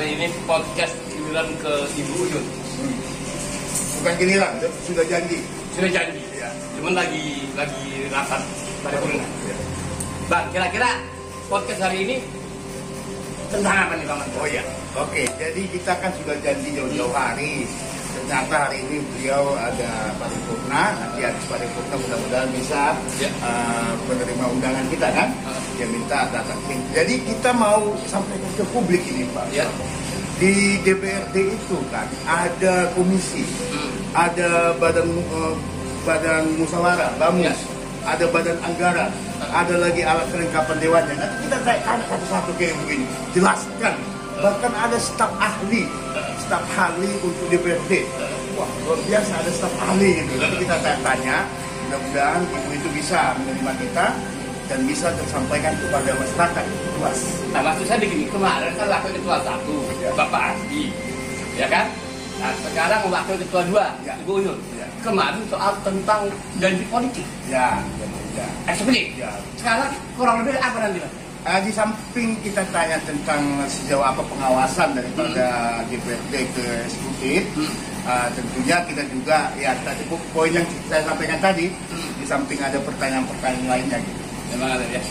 hari ini podcast giliran ke Ibu Uyun. Hmm. Bukan giliran, sudah janji. Sudah janji. Ya. Cuman lagi lagi rapat pada Ya. Bang, kira-kira podcast hari ini tentang apa nih Bang? Oh iya. Oke, jadi kita kan sudah janji jauh-jauh hmm. hari. Ternyata hari ini beliau ada paripurna, nanti habis paripurna mudah-mudahan bisa ya. uh, menerima undangan kita kan? Ah dia minta data jadi kita mau sampaikan ke publik ini Pak ya. di DPRD itu kan ada komisi hmm. ada badan uh, badan musyawarah bamus ya. ada badan anggaran hmm. ada lagi alat kelengkapan dewannya nanti kita kaitkan satu-satu kayak begini jelaskan hmm. bahkan ada staf ahli staf ahli untuk DPRD wah luar biasa ada staf ahli gitu nanti kita tanya mudah-mudahan ibu itu bisa menerima kita dan bisa tersampaikan kepada masyarakat luas. Nah maksud saya begini, kemarin kan wakil ketua satu, ya. Bapak Asdi, ya kan? Nah sekarang wakil ketua dua, ya. Ibu Unul. Ya. Kemarin soal tentang janji politik. Ya, ya, ya. Eh, seperti Ya. Sekarang kurang lebih apa nanti Pak? Eh, di samping kita tanya tentang sejauh apa pengawasan daripada hmm. DPRD ke hmm. eksekutif, eh, tentunya kita juga ya tadi poin yang saya sampaikan tadi, hmm. di samping ada pertanyaan-pertanyaan lainnya gitu. Memang ada ya.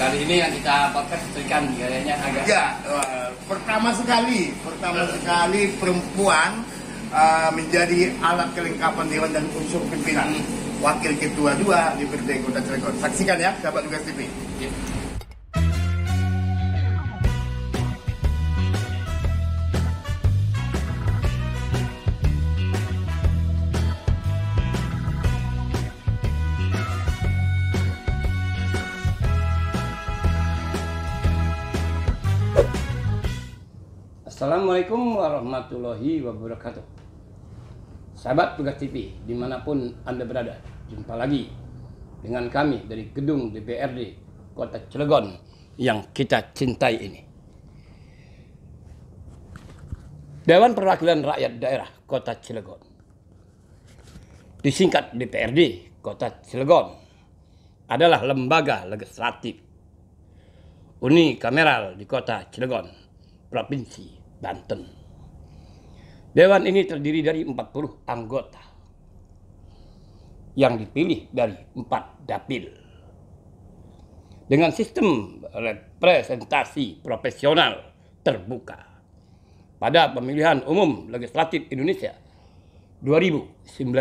Kali ini yang kita podcast ikan gayanya agak. Ya, eh, pertama sekali, pertama sekali perempuan uh, menjadi alat kelengkapan dewan dan unsur pimpinan. Hmm. Wakil Ketua 2 di Kota cirebon Saksikan ya, dapat juga TV. Ya. Assalamualaikum warahmatullahi wabarakatuh Sahabat Pegas TV dimanapun Anda berada Jumpa lagi dengan kami dari gedung DPRD Kota Cilegon Yang kita cintai ini Dewan Perwakilan Rakyat Daerah Kota Cilegon Disingkat DPRD Kota Cilegon adalah lembaga legislatif Uni Kameral di Kota Cilegon, Provinsi Banten. Dewan ini terdiri dari 40 anggota yang dipilih dari empat dapil. Dengan sistem representasi profesional terbuka. Pada pemilihan umum legislatif Indonesia 2019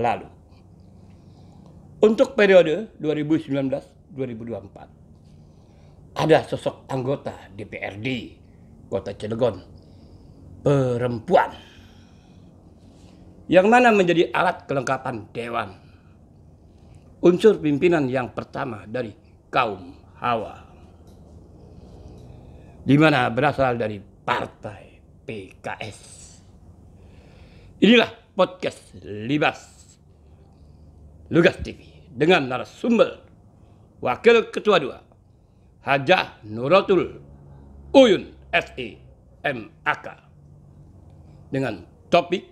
lalu. Untuk periode 2019-2024 ada sosok anggota DPRD kota Cilegon. Perempuan. Yang mana menjadi alat kelengkapan dewan. Unsur pimpinan yang pertama dari kaum Hawa. Di mana berasal dari partai PKS. Inilah podcast Libas Lugas TV dengan narasumber Wakil Ketua 2 Hajah Nuratul Uyun SIMAK dengan topik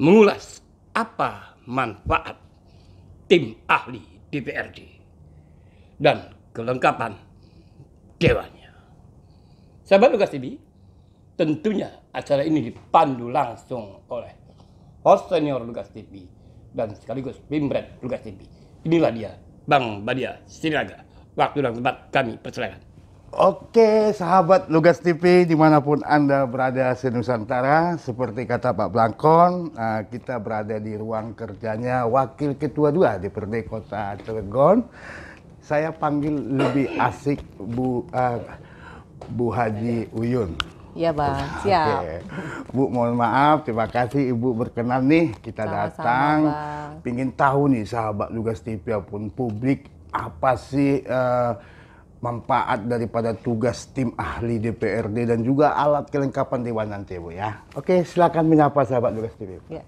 mengulas apa manfaat tim ahli DPRD dan kelengkapan dewannya. Sahabat Lukas TV, tentunya acara ini dipandu langsung oleh host senior Lukas TV dan sekaligus pimpinan Lukas TV. Inilah dia, Bang Badia Sinaga. Waktu dan tempat kami persilakan. Oke, sahabat Lugas TV dimanapun Anda berada di se-Nusantara, seperti kata Pak Blangkon, eh, kita berada di ruang kerjanya Wakil Ketua dua di Perde Kota Cilegon. Saya panggil lebih asik Bu uh, Bu Haji Uyun. Iya bang, siap. Oke. Bu mohon maaf, terima kasih Ibu berkenan nih kita Sama-sama, datang. Pingin tahu nih sahabat Lugas TV apapun publik apa sih uh, manfaat daripada tugas tim ahli DPRD dan juga alat kelengkapan dewan nanti Bu ya. Oke, silakan menyapa sahabat tugas TV. Ya.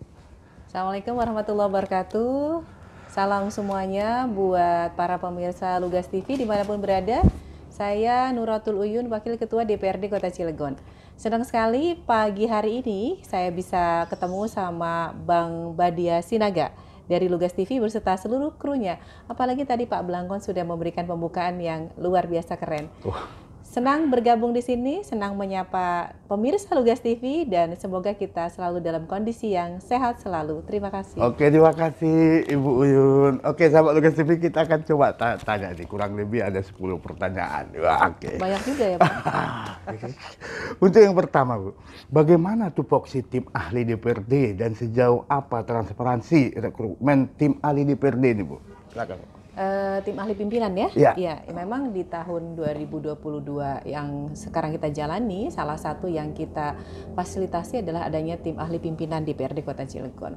Assalamualaikum warahmatullahi wabarakatuh. Salam semuanya buat para pemirsa Lugas TV dimanapun berada. Saya Nuratul Uyun, Wakil Ketua DPRD Kota Cilegon. Senang sekali pagi hari ini saya bisa ketemu sama Bang Badia Sinaga dari Lugas TV berserta seluruh krunya. Apalagi tadi Pak Belangkon sudah memberikan pembukaan yang luar biasa keren. Oh. Senang bergabung di sini, senang menyapa pemirsa Lugas TV dan semoga kita selalu dalam kondisi yang sehat selalu. Terima kasih. Oke, terima kasih Ibu Uyun. Oke, sahabat Lugas TV kita akan coba tanya nih, kurang lebih ada 10 pertanyaan. Wah, oke. Banyak juga ya, Pak. Untuk yang pertama, Bu. Bagaimana tupoksi tim ahli DPRD dan sejauh apa transparansi rekrutmen tim ahli DPRD ini, Bu? Silakan. Uh, tim ahli pimpinan ya? Iya. Ya, ya, memang di tahun 2022 yang sekarang kita jalani, salah satu yang kita fasilitasi adalah adanya tim ahli pimpinan di PRD Kota Cilegon.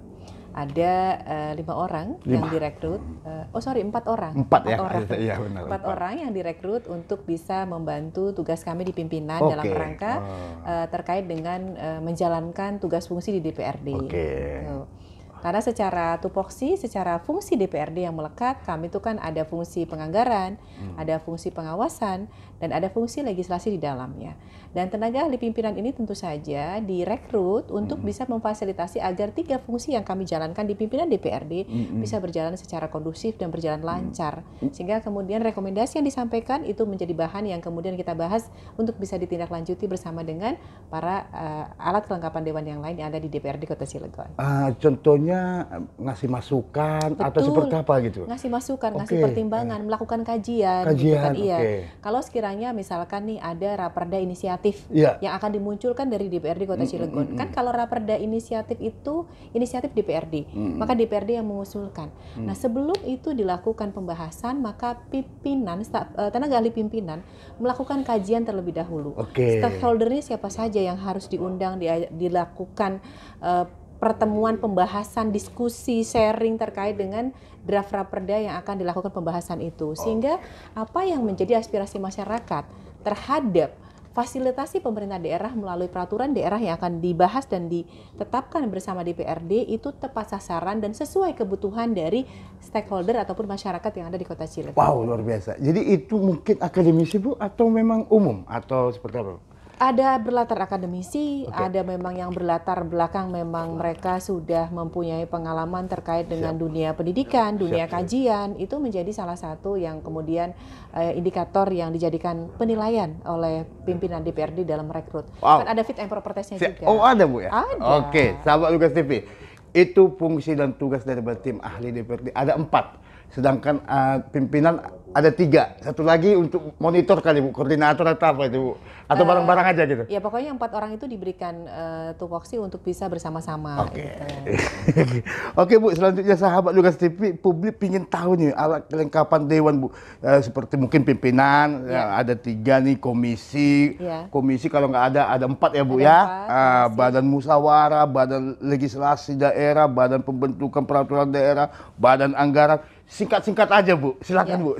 Ada uh, lima orang lima. yang direkrut. Uh, oh sorry, empat orang. Empat, ya? empat ya? Orang. Iya benar. Empat, empat orang yang direkrut untuk bisa membantu tugas kami di pimpinan okay. dalam rangka uh. uh, terkait dengan uh, menjalankan tugas fungsi di DPRD. Okay. Uh. Gitu. Karena secara tupoksi, secara fungsi DPRD yang melekat, kami itu kan ada fungsi penganggaran, hmm. ada fungsi pengawasan, dan ada fungsi legislasi di dalamnya. Dan tenaga ahli pimpinan ini tentu saja direkrut untuk bisa memfasilitasi agar tiga fungsi yang kami jalankan di pimpinan DPRD bisa berjalan secara kondusif dan berjalan lancar. Sehingga kemudian rekomendasi yang disampaikan itu menjadi bahan yang kemudian kita bahas untuk bisa ditindaklanjuti bersama dengan para uh, alat kelengkapan dewan yang lain yang ada di DPRD Kota Cilegon. Uh, contohnya eh, ngasih masukan Betul. atau seperti apa gitu? Ngasih masukan, okay. ngasih pertimbangan, uh, melakukan kajian, kajian gitu kan? okay. iya. Kalau sekiranya misalkan nih ada raperda inisiatif yeah. yang akan dimunculkan dari DPRD Kota Cilegon. Mm, -hmm. kan kalau raperda inisiatif itu inisiatif DPRD, mm, maka DPRD yang mengusulkan. Mm. Nah, sebelum itu dilakukan pembahasan, maka pimpinan eh, tenaga ahli pimpinan melakukan kajian terlebih dahulu. Okay. Stakeholdernya siapa saja yang harus diundang dilakukan uh, pertemuan pembahasan, diskusi, sharing terkait dengan draft raperda yang akan dilakukan pembahasan itu. Oh. Sehingga apa yang menjadi aspirasi masyarakat terhadap fasilitasi pemerintah daerah melalui peraturan daerah yang akan dibahas dan ditetapkan bersama DPRD itu tepat sasaran dan sesuai kebutuhan dari stakeholder ataupun masyarakat yang ada di Kota Cilegon. Wow, luar biasa. Jadi itu mungkin akademisi Bu atau memang umum atau seperti apa? ada berlatar akademisi, okay. ada memang yang berlatar belakang memang mereka sudah mempunyai pengalaman terkait dengan Siap. dunia pendidikan, dunia Siap. kajian, itu menjadi salah satu yang kemudian eh, indikator yang dijadikan penilaian oleh pimpinan DPRD dalam rekrut. Wow. Kan ada fit and proper testnya juga. Oh ada Bu ya? Oke, okay. sahabat Lukas TV, itu fungsi dan tugas dari tim ahli DPRD, ada empat sedangkan uh, pimpinan ada tiga satu lagi untuk monitor kali bu koordinator atau apa itu bu atau eh, barang-barang uh, aja gitu ya pokoknya empat orang itu diberikan uh, tupoksi untuk bisa bersama-sama oke okay. gitu. oke okay, bu selanjutnya sahabat juga TV publik ingin tahu nih alat kelengkapan dewan bu uh, seperti mungkin pimpinan yeah. ya, ada tiga nih komisi yeah. komisi kalau nggak ada ada empat ya bu ada ya uh, badan musawarah badan legislasi daerah badan pembentukan peraturan daerah badan anggaran Singkat-singkat aja Bu, silakan ya. Bu.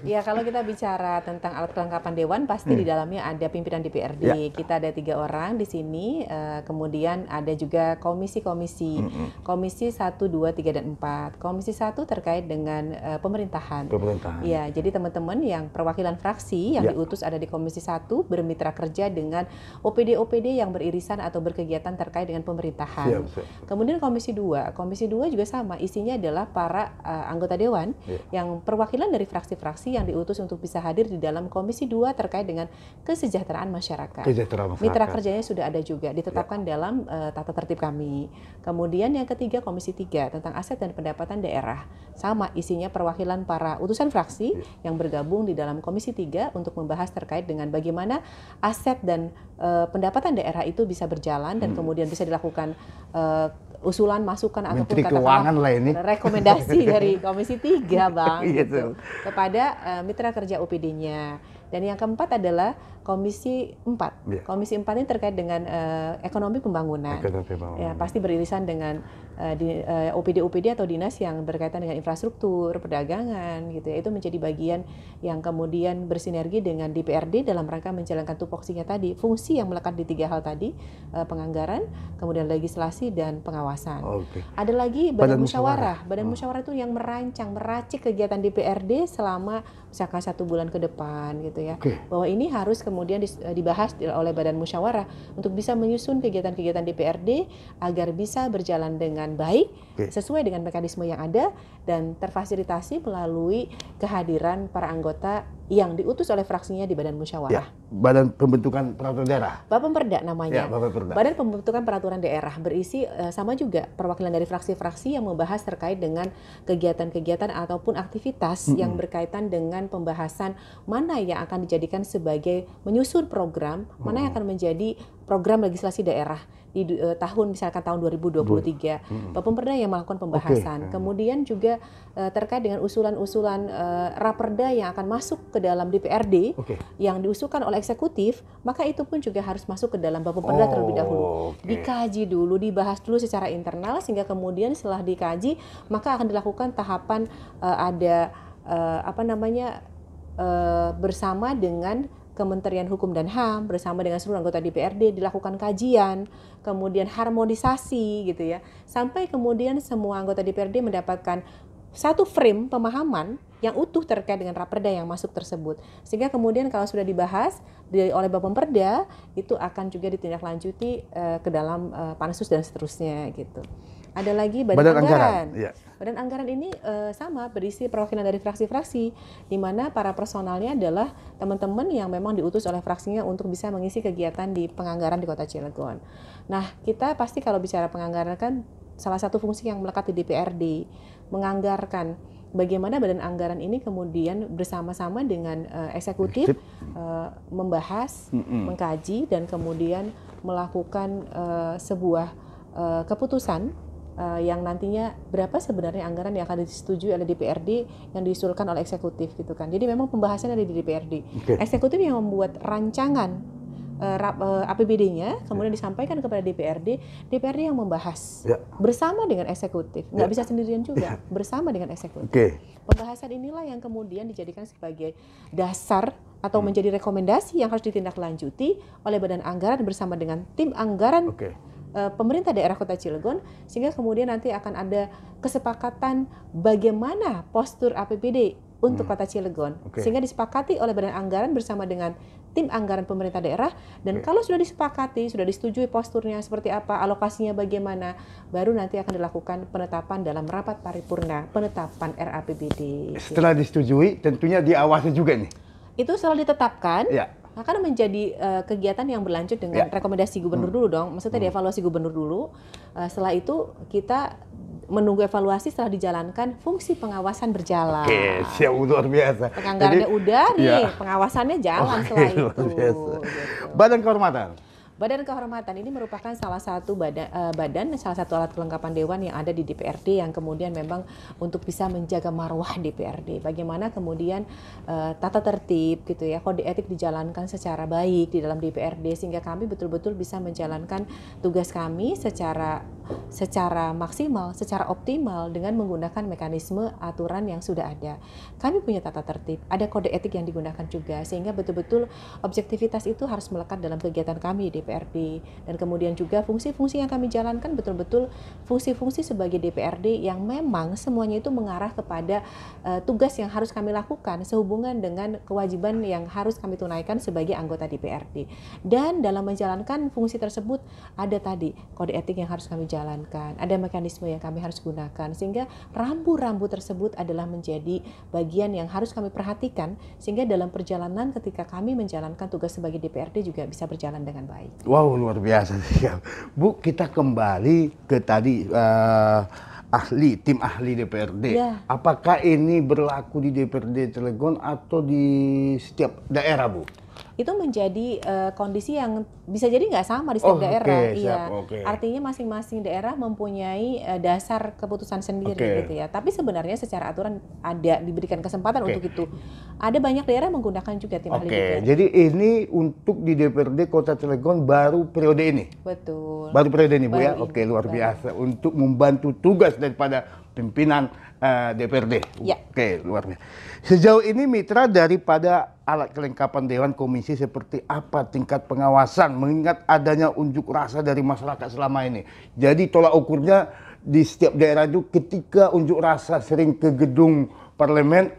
Iya kalau kita bicara tentang alat kelengkapan dewan, pasti hmm. di dalamnya ada pimpinan DPRD. Ya. Kita ada tiga orang di sini, uh, kemudian ada juga komisi-komisi, hmm. komisi satu, dua, tiga dan empat. Komisi satu terkait dengan uh, pemerintahan. Pemerintahan. Iya. jadi teman-teman yang perwakilan fraksi yang ya. diutus ada di komisi satu bermitra kerja dengan OPD-OPD yang beririsan atau berkegiatan terkait dengan pemerintahan. Ya, Kemudian komisi dua, komisi dua juga sama, isinya adalah para uh, anggota anggota dewan yeah. yang perwakilan dari fraksi-fraksi yang diutus untuk bisa hadir di dalam Komisi 2 terkait dengan kesejahteraan masyarakat. Kesejahteraan masyarakat. Mitra kerjanya sudah ada juga ditetapkan yeah. dalam uh, tata tertib kami. Kemudian yang ketiga Komisi 3 tentang aset dan pendapatan daerah. Sama isinya perwakilan para utusan fraksi yeah. yang bergabung di dalam Komisi 3 untuk membahas terkait dengan bagaimana aset dan uh, pendapatan daerah itu bisa berjalan dan hmm. kemudian bisa dilakukan uh, usulan masukan Menteri ataupun keuangan lah ini. rekomendasi dari Komisi 3 Bang gitu, kepada uh, mitra kerja OPD-nya. Dan yang keempat adalah Komisi 4. Yeah. Komisi 4 ini terkait dengan uh, ekonomi pembangunan. Ekonomi pembangunan. Ya, pasti beririsan dengan Eh, di eh, OPD-OPD atau dinas yang berkaitan dengan infrastruktur, perdagangan gitu ya. Itu menjadi bagian yang kemudian bersinergi dengan DPRD dalam rangka menjalankan tupoksinya tadi, fungsi yang melekat di tiga hal tadi, eh, penganggaran, kemudian legislasi dan pengawasan. Okay. Ada lagi badan, badan musyawarah. musyawarah. Badan oh. musyawarah itu yang merancang, meracik kegiatan DPRD selama misalkan satu bulan ke depan gitu ya. Okay. Bahwa ini harus kemudian dibahas oleh badan musyawarah untuk bisa menyusun kegiatan-kegiatan DPRD agar bisa berjalan dengan dengan baik okay. sesuai dengan mekanisme yang ada dan terfasilitasi melalui kehadiran para anggota yang diutus oleh fraksinya di Badan Musyawarah. Ya, Badan Pembentukan Peraturan Daerah. Bapemperda namanya. Ya, Bapemperda. Badan Pembentukan Peraturan Daerah berisi e, sama juga perwakilan dari fraksi-fraksi yang membahas terkait dengan kegiatan-kegiatan ataupun aktivitas mm -hmm. yang berkaitan dengan pembahasan mana yang akan dijadikan sebagai menyusun program, mana yang oh. akan menjadi program legislasi daerah di uh, tahun misalkan tahun 2023 hmm. Bapak yang melakukan pembahasan. Okay. Hmm. Kemudian juga uh, terkait dengan usulan-usulan uh, eh, raperda yang akan masuk ke dalam DPRD okay. yang diusulkan oleh eksekutif, maka itu pun juga harus masuk ke dalam Bapak Perda oh, terlebih dahulu. Okay. Dikaji dulu, dibahas dulu secara internal sehingga kemudian setelah dikaji maka akan dilakukan tahapan uh, ada uh, apa namanya uh, bersama dengan Kementerian Hukum dan HAM bersama dengan seluruh anggota DPRD dilakukan kajian, kemudian harmonisasi gitu ya. Sampai kemudian semua anggota DPRD mendapatkan satu frame pemahaman yang utuh terkait dengan raperda yang masuk tersebut. Sehingga kemudian kalau sudah dibahas di, oleh Bapak Pemperda itu akan juga ditindaklanjuti uh, ke dalam uh, pansus dan seterusnya gitu. Ada lagi badan, badan anggaran. anggaran. Ya. Badan anggaran ini uh, sama berisi perwakilan dari fraksi-fraksi, di mana para personalnya adalah teman-teman yang memang diutus oleh fraksinya untuk bisa mengisi kegiatan di penganggaran di Kota Cilegon. Nah, kita pasti kalau bicara penganggaran kan salah satu fungsi yang melekat di DPRD menganggarkan bagaimana badan anggaran ini kemudian bersama-sama dengan uh, eksekutif uh, membahas, mm mm mengkaji dan kemudian melakukan uh, sebuah uh, keputusan uh, yang nantinya berapa sebenarnya anggaran yang akan disetujui oleh DPRD yang diusulkan oleh eksekutif gitu kan. Jadi memang pembahasan ada di DPRD. Okay. Eksekutif yang membuat rancangan eh, APBD-nya eh, kemudian yeah. disampaikan kepada DPRD, DPRD yang membahas yeah. bersama dengan eksekutif, nggak ya. bisa sendirian juga, ya. bersama dengan eksekutif. Okay. Pembahasan inilah yang kemudian dijadikan sebagai dasar atau hmm. menjadi rekomendasi yang harus ditindaklanjuti oleh Badan Anggaran bersama dengan tim anggaran okay. Eh, pemerintah daerah Kota Cilegon sehingga kemudian nanti akan ada kesepakatan bagaimana postur APBD untuk hmm. Kota Cilegon okay. sehingga disepakati oleh Badan Anggaran bersama dengan tim anggaran pemerintah daerah dan okay. kalau sudah disepakati, sudah disetujui posturnya seperti apa, alokasinya bagaimana, baru nanti akan dilakukan penetapan dalam rapat paripurna penetapan RAPBD. Setelah disetujui, tentunya diawasi juga nih. Itu selalu ditetapkan, ya akan menjadi uh, kegiatan yang berlanjut dengan yeah. rekomendasi gubernur hmm. dulu dong. Maksudnya hmm. dievaluasi gubernur dulu. Uh, setelah itu kita menunggu evaluasi setelah dijalankan fungsi pengawasan berjalan. Oke, siap luar biasa. Penganggarannya udah nih, ya. pengawasannya jalan selain setelah itu. Gitu. Badan kehormatan. Badan Kehormatan ini merupakan salah satu badan, uh, eh, badan salah satu alat kelengkapan dewan yang ada di DPRD yang kemudian memang untuk bisa menjaga marwah DPRD. Bagaimana kemudian uh, tata tertib gitu ya, kode etik dijalankan secara baik di dalam DPRD sehingga kami betul-betul bisa menjalankan tugas kami secara secara maksimal, secara optimal dengan menggunakan mekanisme aturan yang sudah ada. Kami punya tata tertib, ada kode etik yang digunakan juga sehingga betul-betul objektivitas itu harus melekat dalam kegiatan kami di DPRD dan kemudian juga fungsi-fungsi yang kami jalankan betul-betul fungsi-fungsi sebagai DPRD yang memang semuanya itu mengarah kepada uh, tugas yang harus kami lakukan sehubungan dengan kewajiban yang harus kami tunaikan sebagai anggota DPRD. Dan dalam menjalankan fungsi tersebut ada tadi kode etik yang harus kami jalankan jalankan, ada mekanisme yang kami harus gunakan sehingga rambu-rambu tersebut adalah menjadi bagian yang harus kami perhatikan sehingga dalam perjalanan ketika kami menjalankan tugas sebagai DPRD juga bisa berjalan dengan baik. Wow, luar biasa. Bu, kita kembali ke tadi uh, ahli, tim ahli DPRD. Ya. Apakah ini berlaku di DPRD Cilegon atau di setiap daerah, Bu? itu menjadi uh, kondisi yang bisa jadi nggak sama di setiap oh, daerah. Okay, iya. Siap, okay. Artinya masing-masing daerah mempunyai uh, dasar keputusan sendiri okay. gitu ya. Tapi sebenarnya secara aturan ada diberikan kesempatan okay. untuk itu. Ada banyak daerah menggunakan juga tim okay. ahli Oke. Jadi ini untuk di DPRD Kota Cilegon baru periode ini. Betul. Baru periode ini, baru Bu ya. Ini. Oke, luar baru. biasa untuk membantu tugas daripada pimpinan uh, eh, DPRD. Ya. Oke, luar biasa. Sejauh ini mitra daripada alat kelengkapan dewan komisi seperti apa tingkat pengawasan mengingat adanya unjuk rasa dari masyarakat selama ini. Jadi tolak ukurnya di setiap daerah itu ketika unjuk rasa sering ke gedung parlemen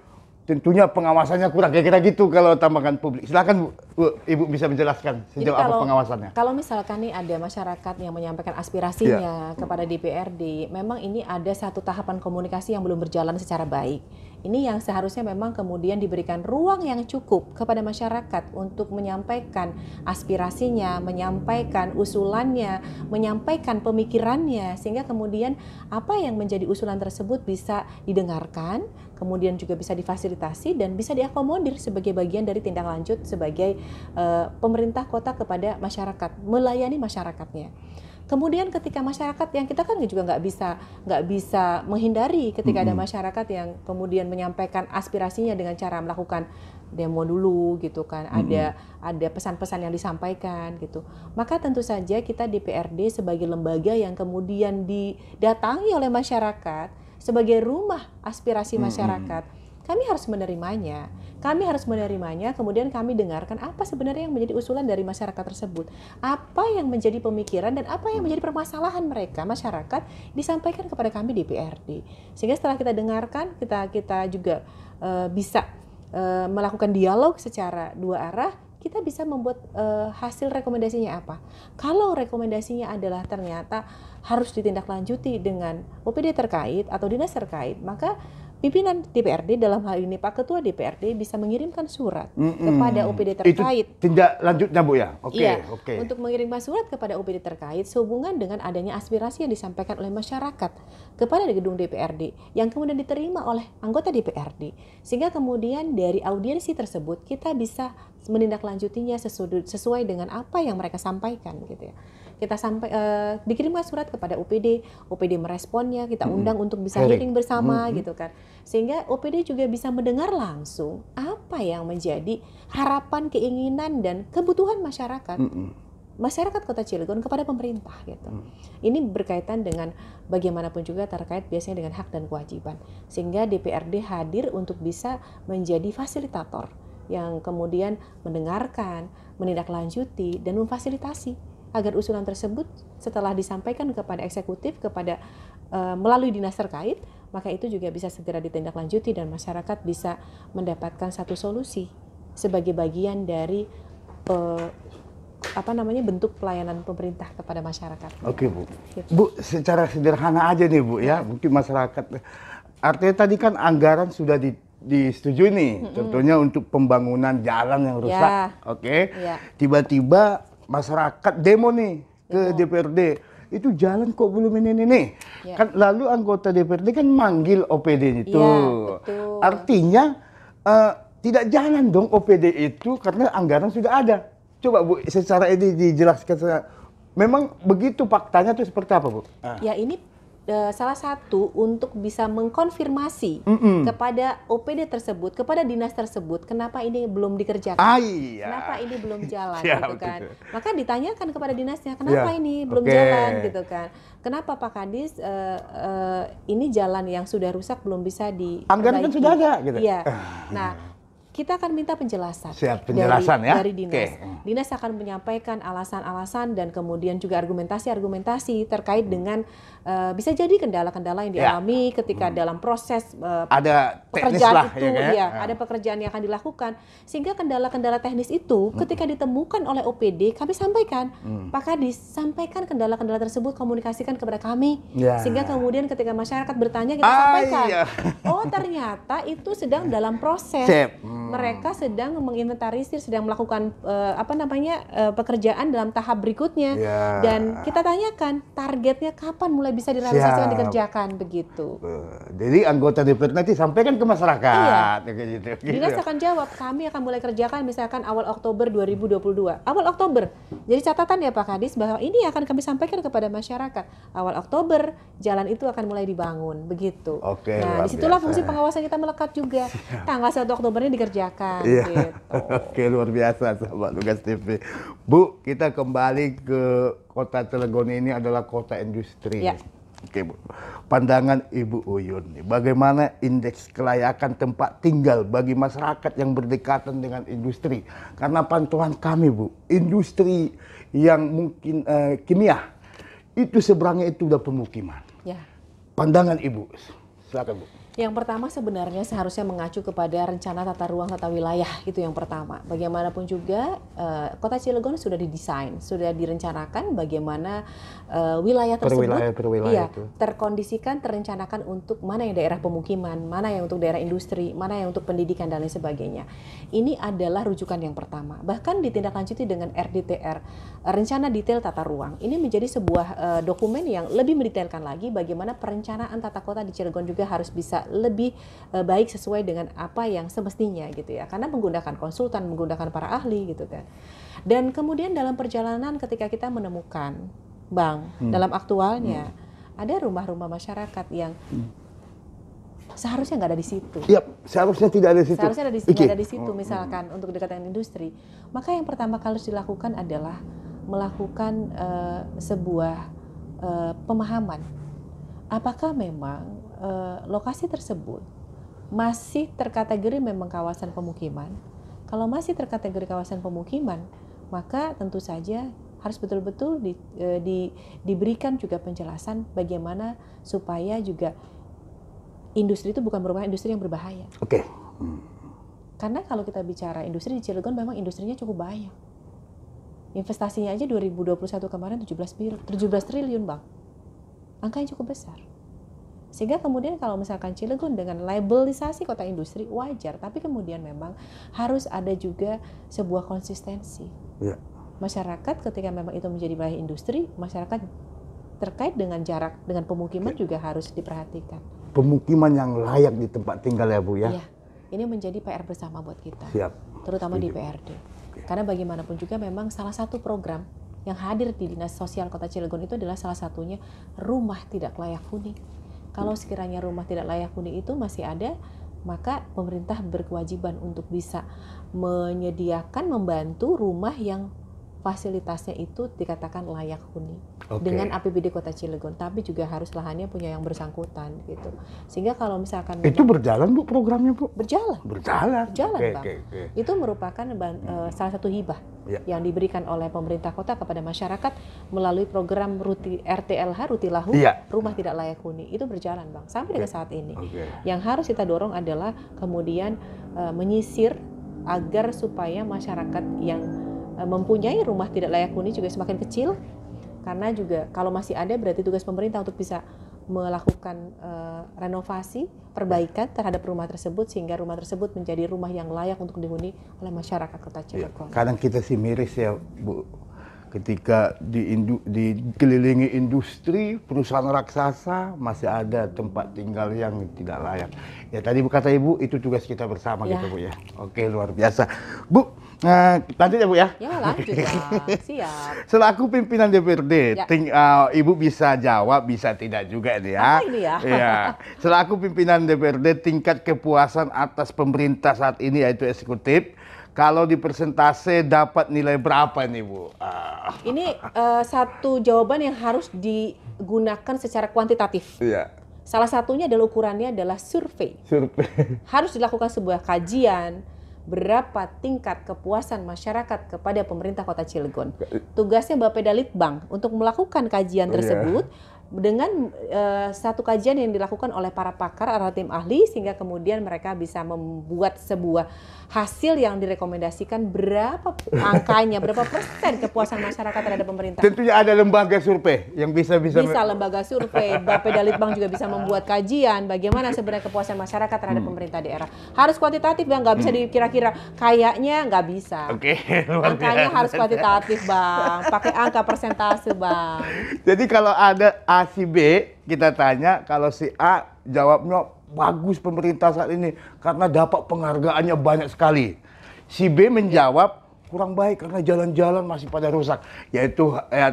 tentunya pengawasannya kurang kira-kira gitu kalau tambahan publik. Silakan Bu, Ibu bisa menjelaskan sejauh kalau, apa pengawasannya. Kalau misalkan nih ada masyarakat yang menyampaikan aspirasinya yeah. kepada DPRD, memang ini ada satu tahapan komunikasi yang belum berjalan secara baik. Ini yang seharusnya memang kemudian diberikan ruang yang cukup kepada masyarakat untuk menyampaikan aspirasinya, menyampaikan usulannya, menyampaikan pemikirannya sehingga kemudian apa yang menjadi usulan tersebut bisa didengarkan, kemudian juga bisa difasilitasi dan bisa diakomodir sebagai bagian dari tindak lanjut sebagai uh, pemerintah kota kepada masyarakat, melayani masyarakatnya. Kemudian ketika masyarakat yang kita kan juga nggak bisa nggak bisa menghindari ketika mm -hmm. ada masyarakat yang kemudian menyampaikan aspirasinya dengan cara melakukan demo dulu gitu kan mm -hmm. ada ada pesan-pesan yang disampaikan gitu maka tentu saja kita DPRD sebagai lembaga yang kemudian didatangi oleh masyarakat sebagai rumah aspirasi masyarakat mm -hmm. kami harus menerimanya kami harus menerimanya, kemudian kami dengarkan apa sebenarnya yang menjadi usulan dari masyarakat tersebut. Apa yang menjadi pemikiran dan apa yang menjadi permasalahan mereka, masyarakat, disampaikan kepada kami di PRD. Sehingga setelah kita dengarkan, kita kita juga uh, bisa uh, melakukan dialog secara dua arah, kita bisa membuat uh, hasil rekomendasinya apa. Kalau rekomendasinya adalah ternyata harus ditindaklanjuti dengan OPD terkait atau dinas terkait, maka pimpinan DPRD dalam hal ini Pak Ketua DPRD bisa mengirimkan surat mm -mm. kepada OPD terkait. Itu tindak lanjutnya Bu ya. Oke, okay, iya, oke. Okay. Untuk mengirimkan surat kepada OPD terkait sehubungan dengan adanya aspirasi yang disampaikan oleh masyarakat kepada gedung DPRD yang kemudian diterima oleh anggota DPRD. Sehingga kemudian dari audiensi tersebut kita bisa menindaklanjutinya sesuai dengan apa yang mereka sampaikan gitu ya kita sampai uh, dikirimkan surat kepada OPD, OPD meresponnya, kita undang untuk bisa hearing bersama hmm. gitu kan. Sehingga OPD juga bisa mendengar langsung apa yang menjadi harapan, keinginan dan kebutuhan masyarakat. Hmm. Masyarakat Kota Cilegon kepada pemerintah gitu. Hmm. Ini berkaitan dengan bagaimanapun juga terkait biasanya dengan hak dan kewajiban. Sehingga DPRD hadir untuk bisa menjadi fasilitator yang kemudian mendengarkan, menindaklanjuti dan memfasilitasi agar usulan tersebut setelah disampaikan kepada eksekutif kepada e, melalui dinas terkait maka itu juga bisa segera ditindaklanjuti dan masyarakat bisa mendapatkan satu solusi sebagai bagian dari e, apa namanya bentuk pelayanan pemerintah kepada masyarakat. Oke bu, gitu. bu secara sederhana aja nih bu ya mungkin masyarakat artinya tadi kan anggaran sudah di disetujui nih, mm -hmm. contohnya untuk pembangunan jalan yang rusak, yeah. oke? Okay? Ya. Yeah. Tiba-tiba masyarakat demo nih ke demo. Iya. DPRD itu jalan kok belum ini nih ya. kan lalu anggota DPRD kan manggil OPD itu ya, betul. artinya uh, tidak jalan dong OPD itu karena anggaran sudah ada coba bu secara ini dijelaskan memang begitu faktanya itu seperti apa bu ah. ya ini Eh, salah satu untuk bisa mengkonfirmasi mm -mm. kepada OPD tersebut, kepada dinas tersebut, kenapa ini belum dikerjakan, ah, iya. kenapa ini belum jalan, ya, gitu kan. Betul. Maka ditanyakan kepada dinasnya, kenapa ya. ini belum okay. jalan, gitu kan. Kenapa Pak Kadis uh, uh, ini jalan yang sudah rusak belum bisa di anggaran kan sudah ada, gitu. Iya. Ah. Nah kita akan minta penjelasan. Siap, penjelasan dari, ya. Dari dinas. Okay. Dinas akan menyampaikan alasan-alasan dan kemudian juga argumentasi-argumentasi terkait dengan Eh, bisa jadi kendala-kendala yang ya. dialami ya. ketika hmm. dalam proses uh, ada pekerjaan lah, itu, ya, kan? Iya, ya, ada pekerjaan yang akan dilakukan, sehingga kendala-kendala teknis itu hmm. ketika ditemukan oleh OPD kami sampaikan, hmm. Pak Kadis sampaikan kendala-kendala tersebut komunikasikan kepada kami, ya. sehingga kemudian ketika masyarakat bertanya kita ah, sampaikan, iya. oh ternyata itu sedang dalam proses, Hmm. mereka sedang menginventarisir, sedang melakukan uh, apa namanya uh, pekerjaan dalam tahap berikutnya, ya. dan kita tanyakan targetnya kapan mulai sudah bisa direalisasikan dikerjakan begitu. Jadi anggota DPR nanti sampaikan ke masyarakat. Iya. Gitu, gitu. Dinas akan jawab, kami akan mulai kerjakan misalkan awal Oktober 2022. Awal Oktober. Jadi catatan ya Pak Kadis bahwa ini akan kami sampaikan kepada masyarakat. Awal Oktober jalan itu akan mulai dibangun begitu. Oke. Nah, disitulah biasa. fungsi pengawasan kita melekat juga. Siap. Tanggal 1 ini dikerjakan iya. gitu. Oke, luar biasa sahabat Lukas TV. Bu, kita kembali ke kota Telegon ini adalah kota industri. Ya. Oke, Bu. Pandangan Ibu Uyun bagaimana indeks kelayakan tempat tinggal bagi masyarakat yang berdekatan dengan industri? Karena pantauan kami, Bu, industri yang mungkin uh, kimia itu seberangnya itu udah pemukiman. Ya. Pandangan Ibu. Silakan Bu. Yang pertama sebenarnya seharusnya mengacu kepada rencana tata ruang tata wilayah itu yang pertama. Bagaimanapun juga eh, kota Cilegon sudah didesain, sudah direncanakan bagaimana eh, wilayah tersebut wilayah, iya, itu. terkondisikan, terencanakan untuk mana yang daerah pemukiman, mana yang untuk daerah industri, mana yang untuk pendidikan dan lain sebagainya. Ini adalah rujukan yang pertama. Bahkan ditindaklanjuti dengan RDTR, rencana detail tata ruang. Ini menjadi sebuah eh, dokumen yang lebih mendetailkan lagi bagaimana perencanaan tata kota di Cilegon juga juga harus bisa lebih eh, baik sesuai dengan apa yang semestinya gitu ya karena menggunakan konsultan menggunakan para ahli gitu kan dan kemudian dalam perjalanan ketika kita menemukan bang hmm. dalam aktualnya hmm. ada rumah-rumah masyarakat yang hmm seharusnya nggak ada di situ. yep, seharusnya tidak ada di situ. Seharusnya ada di, okay. ada di situ, misalkan hmm. untuk dekat dengan industri. Maka yang pertama kali harus dilakukan adalah melakukan uh, sebuah uh, pemahaman. Apakah memang eh, lokasi tersebut masih terkategori memang kawasan pemukiman. Kalau masih terkategori kawasan pemukiman, maka tentu saja harus betul-betul di, eh, di, diberikan juga penjelasan bagaimana supaya juga industri itu bukan merupakan industri yang berbahaya. Oke. Okay. Hmm. Karena kalau kita bicara industri di Cilegon memang industrinya cukup banyak. Investasinya aja 2021 kemarin 17 triliun, 17 triliun, Bang. Angka yang cukup besar. Sehingga kemudian kalau misalkan Cilegon dengan labelisasi kota industri wajar, tapi kemudian memang harus ada juga sebuah konsistensi. Ya. Masyarakat ketika memang itu menjadi wilayah industri, masyarakat terkait dengan jarak dengan pemukiman Oke. juga harus diperhatikan. Pemukiman yang layak di tempat tinggal ya Bu ya. ya. Ini menjadi PR bersama buat kita. Siap. Terutama Setuju. di PRD. Oke. Karena bagaimanapun juga memang salah satu program yang hadir di Dinas Sosial Kota Cilegon itu adalah salah satunya rumah tidak layak huni. Kalau sekiranya rumah tidak layak huni itu masih ada, maka pemerintah berkewajiban untuk bisa menyediakan membantu rumah yang fasilitasnya itu dikatakan layak huni okay. dengan APBD Kota Cilegon, tapi juga harus lahannya punya yang bersangkutan gitu. Sehingga kalau misalkan itu berjalan bu programnya bu berjalan berjalan berjalan okay, bang. Okay, okay. Itu merupakan uh, salah satu hibah yeah. yang diberikan oleh pemerintah kota kepada masyarakat melalui program ruti, RTLH Rutilahu yeah. Rumah Tidak Layak Huni itu berjalan bang sampai okay. dengan saat ini. Okay. Yang harus kita dorong adalah kemudian uh, menyisir agar supaya masyarakat yang Eh, mempunyai rumah tidak layak huni juga semakin kecil karena juga kalau masih ada berarti tugas pemerintah untuk bisa melakukan uh, renovasi perbaikan terhadap rumah tersebut sehingga rumah tersebut menjadi rumah yang layak untuk dihuni oleh masyarakat kota iya, Cilegon. Ya, kadang kita sih miris ya Bu ketika di indu, dikelilingi industri perusahaan raksasa masih ada tempat tinggal yang tidak layak. Ya tadi Bu kata Ibu itu tugas kita bersama ya. gitu Bu ya. Oke luar biasa. Bu Nah, lanjut ya Bu ya? Ya lanjut lah, siap. Selaku pimpinan DPRD, ya. ting, uh, Ibu bisa jawab, bisa tidak juga ini ya. Apa ini ya? Iya. Selaku pimpinan DPRD, tingkat kepuasan atas pemerintah saat ini yaitu eksekutif, kalau di persentase dapat nilai berapa nih Bu? Uh. Ini uh, satu jawaban yang harus digunakan secara kuantitatif. Iya. Salah satunya adalah ukurannya adalah survei. Survei. Harus dilakukan sebuah kajian berapa tingkat kepuasan masyarakat kepada pemerintah Kota Cilegon. Tugasnya Bapak Bank untuk melakukan kajian oh, iya. tersebut yeah dengan uh, satu kajian yang dilakukan oleh para pakar atau tim ahli sehingga kemudian mereka bisa membuat sebuah hasil yang direkomendasikan berapa angkanya berapa persen kepuasan masyarakat terhadap pemerintah. Tentunya ada lembaga survei yang bisa bisa bisa lembaga survei, Bapak Dalitbang juga bisa membuat kajian bagaimana sebenarnya kepuasan masyarakat terhadap hmm. pemerintah daerah. Harus kuantitatif Bang, nggak bisa hmm. dikira-kira kayaknya nggak bisa. Oke. Okay, angkanya harus kuantitatif Bang, pakai angka persentase Bang. Jadi kalau ada si B kita tanya kalau si A jawabnya bagus pemerintah saat ini karena dapat penghargaannya banyak sekali. Si B menjawab kurang baik karena jalan-jalan masih pada rusak yaitu eh,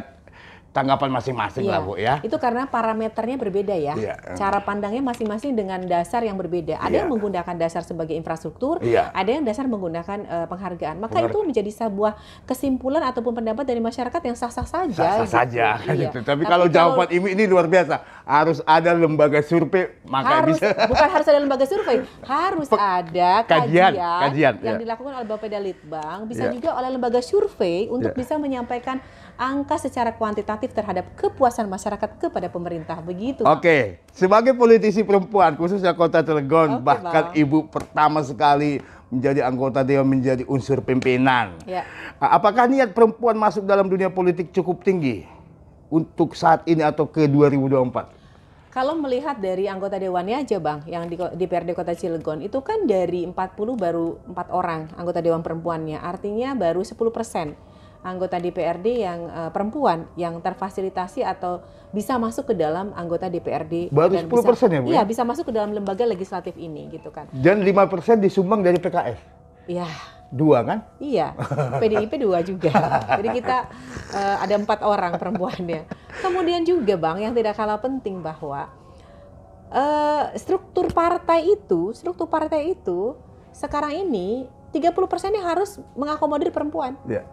tanggapan masing-masing iya. lah Bu ya. Itu karena parameternya berbeda ya. Iya. Cara pandangnya masing-masing dengan dasar yang berbeda. Ada iya. yang menggunakan dasar sebagai infrastruktur, iya. ada yang dasar menggunakan uh, penghargaan. Maka itu menjadi sebuah kesimpulan ataupun pendapat dari masyarakat yang sah-sah saja. Sah-sah gitu. saja. Kan iya. Gitu. Tapi, Tapi kalau, kalau jawaban ini ini luar biasa. Harus ada lembaga survei maka harus, bisa. bukan harus ada lembaga survei, harus Pe ada kajian, kajian, yang iya. dilakukan oleh Bapak Dalitbang, bisa iya. juga oleh lembaga survei untuk iya. bisa menyampaikan angka secara kuantitatif terhadap kepuasan masyarakat kepada pemerintah begitu. Oke, okay. sebagai politisi perempuan khususnya Kota Cilegon okay, bahkan bang. ibu pertama sekali menjadi anggota dewan menjadi unsur pimpinan. Ya. Apakah niat perempuan masuk dalam dunia politik cukup tinggi untuk saat ini atau ke 2024? kalau melihat dari anggota dewannya aja bang, yang di DPRD Kota Cilegon itu kan dari 40 baru empat orang anggota dewan perempuannya, artinya baru 10 persen anggota DPRD yang uh, perempuan yang terfasilitasi atau bisa masuk ke dalam anggota DPRD baru dan persen ya Bu? Iya ya? bisa masuk ke dalam lembaga legislatif ini gitu kan. Dan lima persen disumbang dari PKS. Iya. Dua kan? Iya, PDIP dua juga. Jadi kita uh, ada empat orang perempuannya. Kemudian juga bang yang tidak kalah penting bahwa uh, struktur partai itu, struktur partai itu sekarang ini 30 persennya harus mengakomodir perempuan. Iya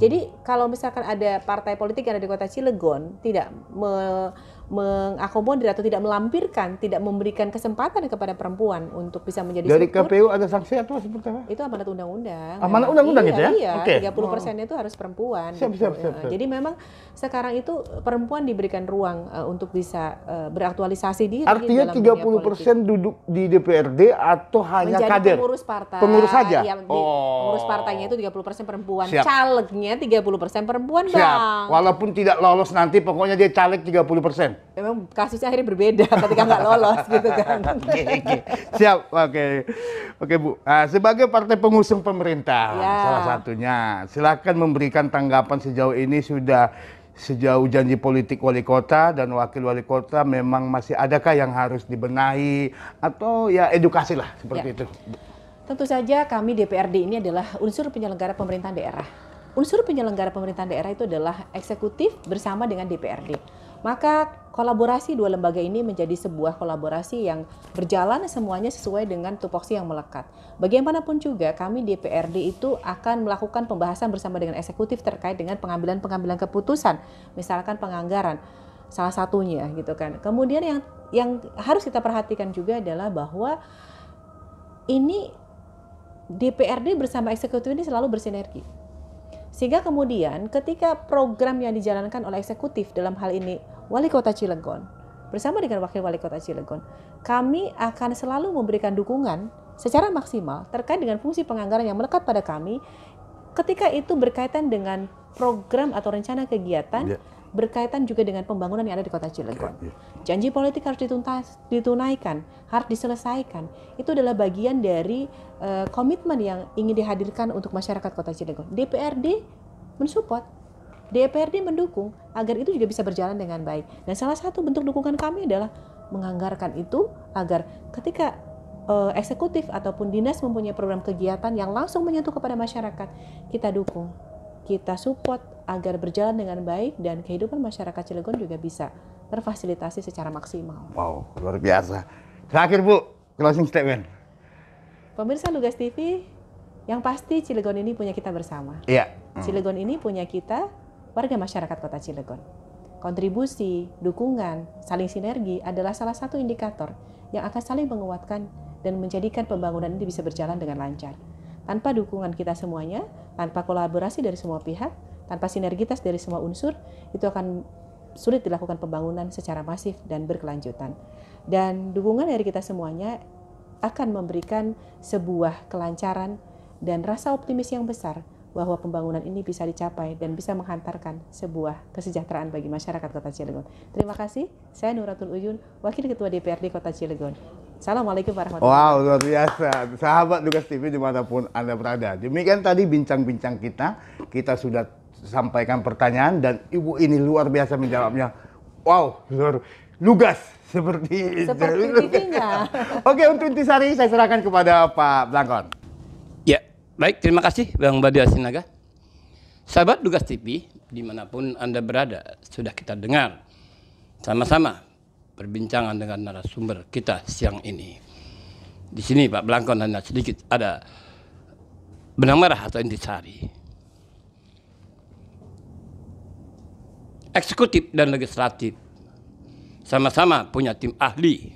jadi kalau misalkan ada partai politik yang ada di kota Cilegon tidak me mengakomodir atau tidak melampirkan, tidak memberikan kesempatan kepada perempuan untuk bisa menjadi Dari struktur, KPU ada sanksi atau seperti apa? Itu amanat undang-undang. Amanat undang-undang iya, ya? Iya, okay. 30 persennya hmm. itu harus perempuan. Siap, gitu. siap, siap, siap. Jadi memang sekarang itu perempuan diberikan ruang uh, untuk bisa uh, beraktualisasi diri Artinya dalam 30 persen duduk di DPRD atau hanya Menjadi kader? pengurus partai. Pengurus saja? Iya, oh. Pengurus partainya itu 30 persen perempuan. Siap. Calegnya 30 persen perempuan, siap. Bang. Walaupun tidak lolos nanti, pokoknya dia caleg 30 persen memang kasusnya akhirnya berbeda ketika nggak lolos gitu kan. Oke Siap, oke. Okay. Oke okay, Bu, uh, sebagai partai pengusung pemerintah ya. salah satunya, silahkan memberikan tanggapan sejauh ini sudah sejauh janji politik wali kota dan wakil wali kota memang masih adakah yang harus dibenahi atau ya edukasi lah seperti ya. itu. Tentu saja kami DPRD ini adalah unsur penyelenggara pemerintahan daerah unsur penyelenggara pemerintahan daerah itu adalah eksekutif bersama dengan DPRD. Maka kolaborasi dua lembaga ini menjadi sebuah kolaborasi yang berjalan semuanya sesuai dengan tupoksi yang melekat. Bagaimanapun juga kami DPRD itu akan melakukan pembahasan bersama dengan eksekutif terkait dengan pengambilan-pengambilan keputusan, misalkan penganggaran salah satunya gitu kan. Kemudian yang yang harus kita perhatikan juga adalah bahwa ini DPRD bersama eksekutif ini selalu bersinergi sehingga kemudian ketika program yang dijalankan oleh eksekutif dalam hal ini Wali Kota Cilegon bersama dengan Wakil Wali Kota Cilegon, kami akan selalu memberikan dukungan secara maksimal terkait dengan fungsi penganggaran yang melekat pada kami ketika itu berkaitan dengan program atau rencana kegiatan yeah berkaitan juga dengan pembangunan yang ada di kota Cilegon. Iya. Janji politik harus dituntas, ditunaikan, harus diselesaikan. Itu adalah bagian dari uh, komitmen yang ingin dihadirkan untuk masyarakat kota Cilegon. DPRD mensupport, DPRD mendukung agar itu juga bisa berjalan dengan baik. Dan salah satu bentuk dukungan kami adalah menganggarkan itu agar ketika uh, eksekutif ataupun dinas mempunyai program kegiatan yang langsung menyentuh kepada masyarakat, kita dukung kita support agar berjalan dengan baik dan kehidupan masyarakat Cilegon juga bisa terfasilitasi secara maksimal. Wow, luar biasa. Terakhir Bu, closing statement. Pemirsa Lugas TV, yang pasti Cilegon ini punya kita bersama. Iya. Hmm. Cilegon ini punya kita, warga masyarakat kota Cilegon. Kontribusi, dukungan, saling sinergi adalah salah satu indikator yang akan saling menguatkan dan menjadikan pembangunan ini bisa berjalan dengan lancar. Tanpa dukungan kita semuanya, tanpa kolaborasi dari semua pihak, tanpa sinergitas dari semua unsur, itu akan sulit dilakukan pembangunan secara masif dan berkelanjutan. Dan dukungan dari kita semuanya akan memberikan sebuah kelancaran dan rasa optimis yang besar bahwa pembangunan ini bisa dicapai dan bisa menghantarkan sebuah kesejahteraan bagi masyarakat Kota Cilegon. Terima kasih. Saya Nuratul Uyun, Wakil Ketua DPRD Kota Cilegon. Assalamualaikum warahmatullahi wabarakatuh. Wow, luar biasa. Sahabat Lukas TV dimanapun Anda berada. Demikian tadi bincang-bincang kita. Kita sudah sampaikan pertanyaan dan ibu ini luar biasa menjawabnya. Wow, luar lugas seperti seperti itu Oke, untuk intisari saya serahkan kepada Pak Blangkon. Ya, baik. Terima kasih Bang Badia Sinaga. Sahabat Dugas TV, dimanapun Anda berada, sudah kita dengar. Sama-sama perbincangan dengan narasumber kita siang ini. Di sini Pak Blangkon hanya sedikit ada benang merah atau intisari. Eksekutif dan legislatif sama-sama punya tim ahli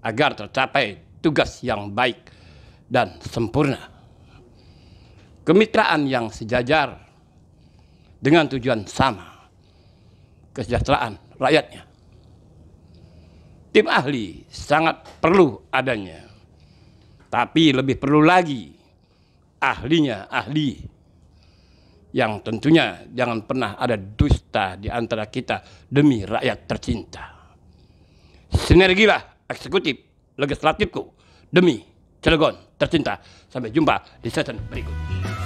agar tercapai tugas yang baik dan sempurna. Kemitraan yang sejajar dengan tujuan sama, kesejahteraan rakyatnya tim ahli sangat perlu adanya. Tapi lebih perlu lagi ahlinya, ahli yang tentunya jangan pernah ada dusta di antara kita demi rakyat tercinta. Sinergilah eksekutif legislatifku demi Cilegon tercinta. Sampai jumpa di season berikutnya.